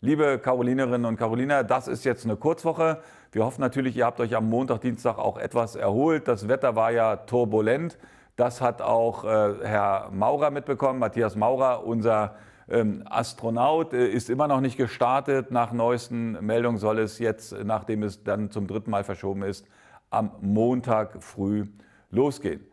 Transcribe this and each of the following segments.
Liebe Carolinerinnen und Caroliner, das ist jetzt eine Kurzwoche. Wir hoffen natürlich, ihr habt euch am Montag, Dienstag auch etwas erholt. Das Wetter war ja turbulent. Das hat auch äh, Herr Maurer mitbekommen. Matthias Maurer, unser ähm, Astronaut, äh, ist immer noch nicht gestartet. Nach neuesten Meldungen soll es jetzt, nachdem es dann zum dritten Mal verschoben ist, am Montag früh losgehen.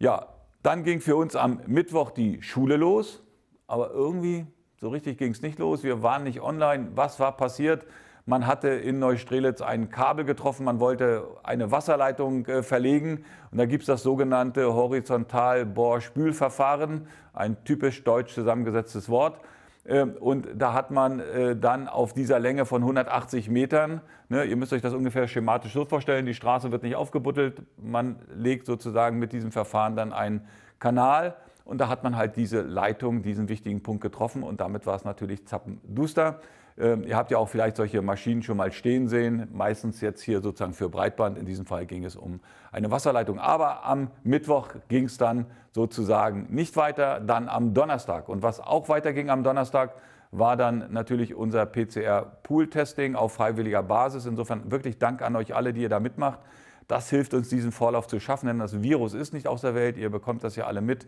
Ja, dann ging für uns am Mittwoch die Schule los. Aber irgendwie so richtig ging es nicht los. Wir waren nicht online. Was war passiert? Man hatte in Neustrelitz ein Kabel getroffen, man wollte eine Wasserleitung äh, verlegen. Und da gibt es das sogenannte Horizontal-Bohr-Spülverfahren, ein typisch deutsch zusammengesetztes Wort. Ähm, und da hat man äh, dann auf dieser Länge von 180 Metern, ne, ihr müsst euch das ungefähr schematisch so vorstellen, die Straße wird nicht aufgebuttelt, man legt sozusagen mit diesem Verfahren dann einen Kanal und da hat man halt diese Leitung, diesen wichtigen Punkt getroffen und damit war es natürlich zappenduster. Ähm, ihr habt ja auch vielleicht solche Maschinen schon mal stehen sehen, meistens jetzt hier sozusagen für Breitband. In diesem Fall ging es um eine Wasserleitung. Aber am Mittwoch ging es dann sozusagen nicht weiter, dann am Donnerstag. Und was auch weiter ging am Donnerstag, war dann natürlich unser PCR-Pool-Testing auf freiwilliger Basis. Insofern wirklich Dank an euch alle, die ihr da mitmacht. Das hilft uns, diesen Vorlauf zu schaffen, denn das Virus ist nicht aus der Welt. Ihr bekommt das ja alle mit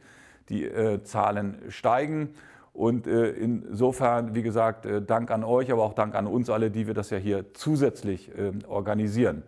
die äh, Zahlen steigen. Und äh, insofern, wie gesagt, äh, Dank an euch, aber auch Dank an uns alle, die wir das ja hier zusätzlich ähm, organisieren.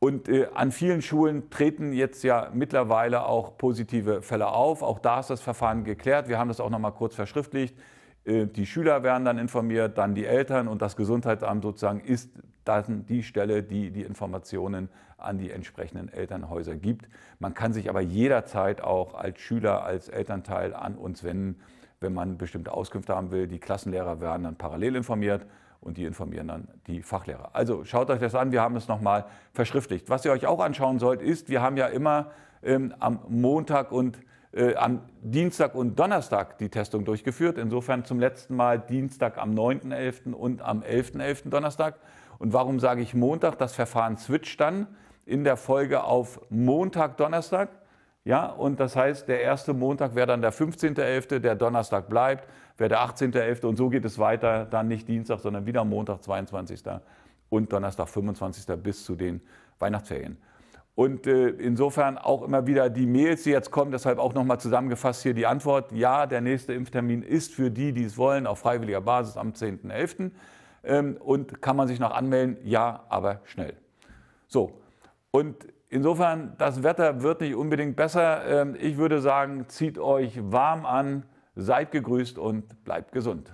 Und äh, an vielen Schulen treten jetzt ja mittlerweile auch positive Fälle auf. Auch da ist das Verfahren geklärt. Wir haben das auch noch mal kurz verschriftlicht. Äh, die Schüler werden dann informiert, dann die Eltern und das Gesundheitsamt sozusagen ist dann die Stelle, die die Informationen an die entsprechenden Elternhäuser gibt. Man kann sich aber jederzeit auch als Schüler, als Elternteil an uns wenden, wenn man bestimmte Auskünfte haben will. Die Klassenlehrer werden dann parallel informiert und die informieren dann die Fachlehrer. Also schaut euch das an, wir haben es nochmal verschriftlicht. Was ihr euch auch anschauen sollt, ist, wir haben ja immer ähm, am Montag und äh, am Dienstag und Donnerstag die Testung durchgeführt. Insofern zum letzten Mal Dienstag am 9.11. und am 11.11. .11. Donnerstag. Und warum sage ich Montag? Das Verfahren switcht dann in der Folge auf Montag, Donnerstag. Ja, und das heißt, der erste Montag wäre dann der 15.11., der Donnerstag bleibt, wäre der 18.11. und so geht es weiter, dann nicht Dienstag, sondern wieder Montag, 22. und Donnerstag, 25. bis zu den Weihnachtsferien. Und äh, insofern auch immer wieder die Mails, die jetzt kommen, deshalb auch nochmal zusammengefasst hier die Antwort. Ja, der nächste Impftermin ist für die, die es wollen, auf freiwilliger Basis am 10.11. Ähm, und kann man sich noch anmelden? Ja, aber schnell. So, und insofern, das Wetter wird nicht unbedingt besser. Ähm, ich würde sagen, zieht euch warm an, seid gegrüßt und bleibt gesund.